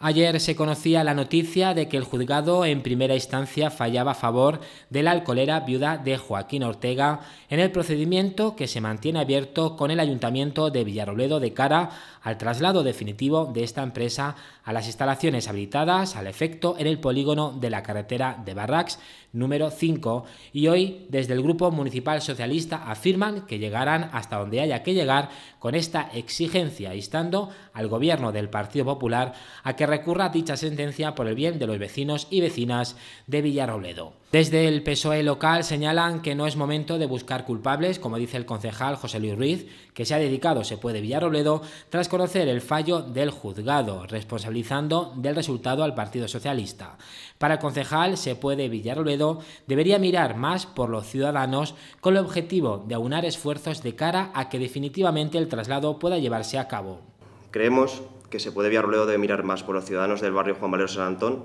Ayer se conocía la noticia de que el juzgado en primera instancia fallaba a favor de la alcoholera viuda de Joaquín Ortega en el procedimiento que se mantiene abierto con el Ayuntamiento de Villarrobledo de cara al traslado definitivo de esta empresa a las instalaciones habilitadas al efecto en el polígono de la carretera de Barrax número 5 y hoy desde el Grupo Municipal Socialista afirman que llegarán hasta donde haya que llegar con esta exigencia instando al gobierno del Partido Popular a que recurra a dicha sentencia por el bien de los vecinos y vecinas de Villarrobledo. Desde el PSOE local señalan que no es momento de buscar culpables, como dice el concejal José Luis Ruiz, que se ha dedicado, se puede, Villarrobledo, tras conocer el fallo del juzgado, responsabilizando del resultado al Partido Socialista. Para el concejal, se puede, Villarrobledo, debería mirar más por los ciudadanos con el objetivo de aunar esfuerzos de cara a que definitivamente el traslado pueda llevarse a cabo. Creemos que se puede luego de mirar más por los ciudadanos del barrio Juan Valero San Antón,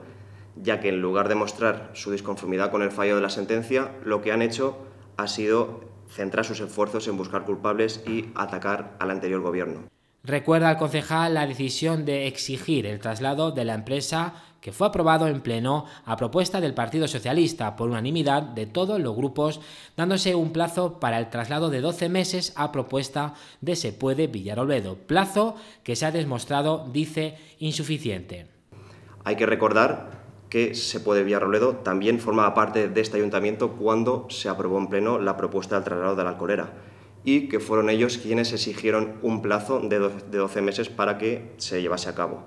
ya que en lugar de mostrar su disconformidad con el fallo de la sentencia, lo que han hecho ha sido centrar sus esfuerzos en buscar culpables y atacar al anterior gobierno. Recuerda al concejal la decisión de exigir el traslado de la empresa que fue aprobado en pleno a propuesta del Partido Socialista por unanimidad de todos los grupos, dándose un plazo para el traslado de 12 meses a propuesta de Se puede Villarolvedo, plazo que se ha demostrado, dice, insuficiente. Hay que recordar que Se puede Villarroledo también formaba parte de este ayuntamiento cuando se aprobó en pleno la propuesta del traslado de la Alcorera y que fueron ellos quienes exigieron un plazo de 12 meses para que se llevase a cabo.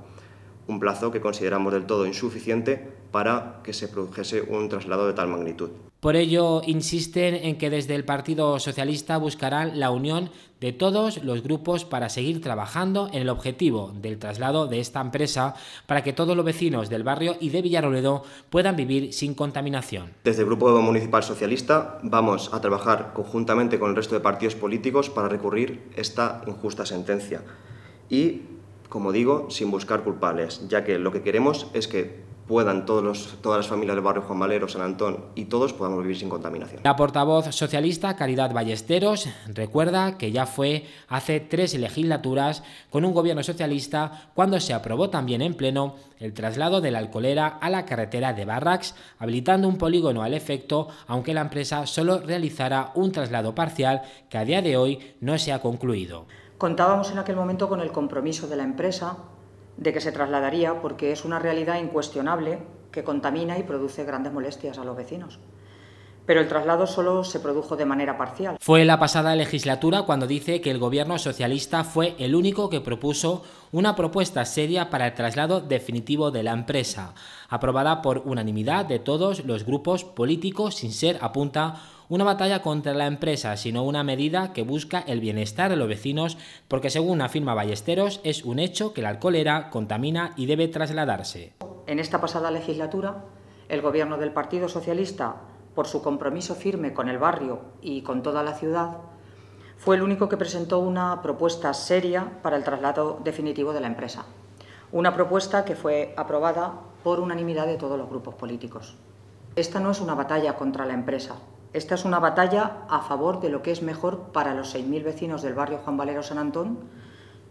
Un plazo que consideramos del todo insuficiente para que se produjese un traslado de tal magnitud. Por ello, insisten en que desde el Partido Socialista buscarán la unión de todos los grupos para seguir trabajando en el objetivo del traslado de esta empresa para que todos los vecinos del barrio y de Villaroledo puedan vivir sin contaminación. Desde el Grupo Municipal Socialista vamos a trabajar conjuntamente con el resto de partidos políticos para recurrir esta injusta sentencia y, como digo, sin buscar culpables, ya que lo que queremos es que puedan todas las familias del barrio Juan Valero, San Antón y todos podamos vivir sin contaminación. La portavoz socialista Caridad Ballesteros recuerda que ya fue hace tres legislaturas con un gobierno socialista cuando se aprobó también en pleno el traslado de la alcolera a la carretera de Barrax, habilitando un polígono al efecto, aunque la empresa solo realizará un traslado parcial que a día de hoy no se ha concluido. Contábamos en aquel momento con el compromiso de la empresa de que se trasladaría porque es una realidad incuestionable que contamina y produce grandes molestias a los vecinos pero el traslado solo se produjo de manera parcial. Fue la pasada legislatura cuando dice que el gobierno socialista fue el único que propuso una propuesta seria para el traslado definitivo de la empresa, aprobada por unanimidad de todos los grupos políticos sin ser, apunta, una batalla contra la empresa, sino una medida que busca el bienestar de los vecinos, porque según afirma Ballesteros, es un hecho que la alcoholera contamina y debe trasladarse. En esta pasada legislatura, el gobierno del Partido Socialista por su compromiso firme con el barrio y con toda la ciudad, fue el único que presentó una propuesta seria para el traslado definitivo de la empresa. Una propuesta que fue aprobada por unanimidad de todos los grupos políticos. Esta no es una batalla contra la empresa, esta es una batalla a favor de lo que es mejor para los 6.000 vecinos del barrio Juan Valero San Antón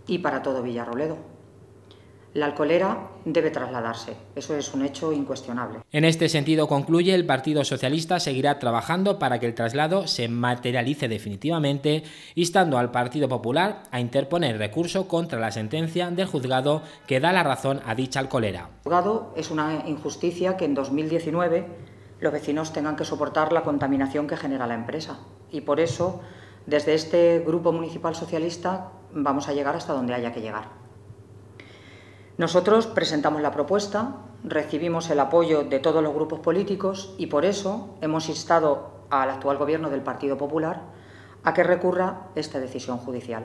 y para todo Villarroledo la alcoholera debe trasladarse. Eso es un hecho incuestionable. En este sentido, concluye, el Partido Socialista seguirá trabajando para que el traslado se materialice definitivamente, instando al Partido Popular a interponer recurso contra la sentencia del juzgado que da la razón a dicha alcoholera. juzgado es una injusticia que en 2019 los vecinos tengan que soportar la contaminación que genera la empresa. Y por eso, desde este Grupo Municipal Socialista, vamos a llegar hasta donde haya que llegar. Nosotros presentamos la propuesta, recibimos el apoyo de todos los grupos políticos y por eso hemos instado al actual Gobierno del Partido Popular a que recurra esta decisión judicial.